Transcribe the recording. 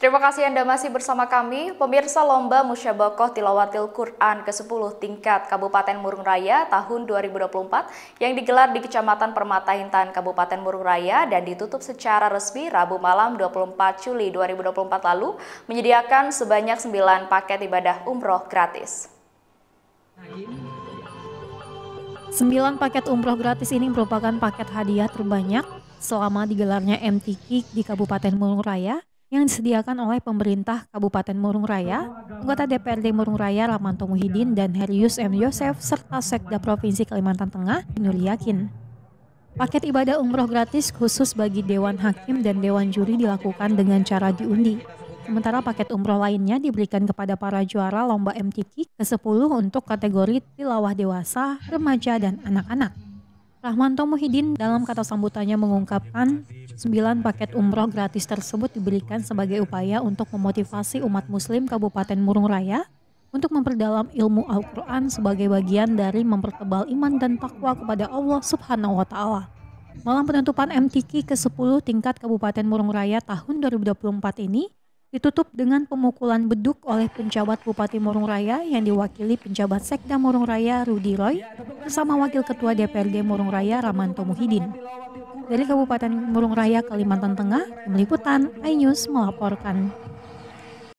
Terima kasih Anda masih bersama kami. Pemirsa Lomba Musyabakoh Tilawatil Quran ke-10 tingkat Kabupaten Murung Raya tahun 2024 yang digelar di Kecamatan Permata Hintan Kabupaten Murung Raya dan ditutup secara resmi Rabu malam 24 Juli 2024 lalu menyediakan sebanyak 9 paket ibadah umroh gratis. Sembilan paket umroh gratis ini merupakan paket hadiah terbanyak selama digelarnya MTQ di Kabupaten Murung Raya yang disediakan oleh pemerintah Kabupaten Murung Raya, anggota DPRD Murung Raya Ramanto Muhyiddin dan Helius M. Yosef serta Sekda Provinsi Kalimantan Tengah Nur Yakin. Paket ibadah umroh gratis khusus bagi Dewan Hakim dan Dewan Juri dilakukan dengan cara diundi. Sementara paket umroh lainnya diberikan kepada para juara lomba MTQ ke-10 untuk kategori tilawah dewasa, remaja, dan anak-anak. Rahmanto Muhyiddin dalam kata sambutannya mengungkapkan 9 paket umroh gratis tersebut diberikan sebagai upaya untuk memotivasi umat muslim Kabupaten Murung Raya untuk memperdalam ilmu Al-Quran sebagai bagian dari mempertebal iman dan takwa kepada Allah Subhanahu wa Ta'ala. Malam penutupan MTQ ke-10 tingkat Kabupaten Murung Raya tahun 2024 ini ditutup dengan pemukulan beduk oleh penjabat Bupati Murung Raya yang diwakili penjabat Sekda Murung Raya Rudi Roy bersama Wakil Ketua DPRD Murung Raya Ramanto Muhidin. Dari Kabupaten Murung Raya, Kalimantan Tengah, Meliputan, iNews melaporkan.